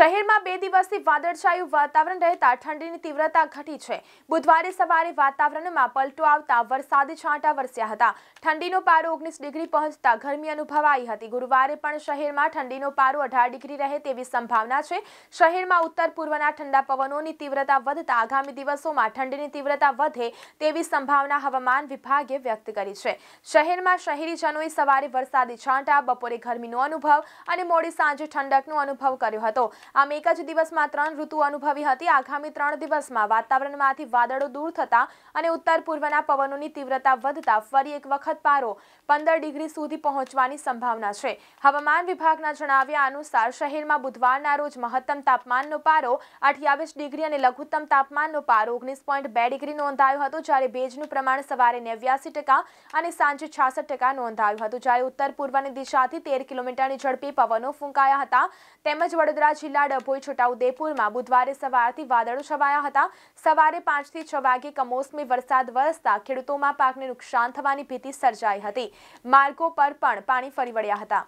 શહેરમાં બે દિવસથી વાદળછાયું વાતાવરણ રહેતા ઠંડીની તીવ્રતા ઘટી છે બુધવારે સવારે વાતાવરણમાં પલટો આવતા વરસાદી છાંટા વરસ્યા હતા ઠંડીનો પારો ઓગણીસ ડિગ્રી પહોંચતા ગરમી અનુભવાઈ હતી ગુરુવારે પણ શહેરમાં ઠંડીનો પારો અઢાર ડિગ્રી રહે તેવી સંભાવના છે શહેરમાં ઉત્તર પૂર્વના ઠંડા પવનોની તીવ્રતા વધતા આગામી દિવસોમાં ઠંડીની તીવ્રતા વધે તેવી સંભાવના હવામાન વિભાગે વ્યક્ત કરી છે શહેરમાં શહેરીજનોએ સવારે વરસાદી છાંટા બપોરે ગરમીનો અનુભવ અને મોડી સાંજે ઠંડકનો અનુભવ કર્યો હતો આમ એક જ દિવસમાં ત્રણ ઋતુ અનુભવી હતી આગામી ત્રણ દિવસમાં વાતાવરણમાંથી વાદળો દૂર થતા અને ઉત્તર પૂર્વના પવનોની તીવ્રતા વધતા ફરી એક વખત પારો પંદર ડિગ્રી સુધી પહોંચવાની સંભાવના છે હવામાન વિભાગના જણાવ્યા અનુસાર શહેરમાં બુધવારના રોજ મહત્તમ તાપમાનનો પારો અઠ્યાવીસ ડિગ્રી અને લઘુત્તમ તાપમાનનો પારો ઓગણીસ પોઈન્ટ બે ડિગ્રી નોંધાયો હતો જ્યારે ભેજનું પ્રમાણ સવારે નેવ્યાસી ટકા અને સાંજે છાસઠ ટકા નોંધાયું હતું જ્યારે ઉત્તર પૂર્વની દિશાથી તેર કિલોમીટરની ઝડપી પવનો ફૂંકાયા હતા તેમજ વડોદરા જિલ્લા જિલ્લા ડભોઈ છોટાઉદેપુરમાં બુધવારે સવારથી વાદળો છવાયા હતા સવારે પાંચથી છ વાગે કમોસમી વરસાદ વરસતા ખેડૂતોમાં પાકને નુકસાન થવાની ભીતિ સર્જાઈ હતી માર્ગો પર પણ પાણી ફરી વળ્યા હતા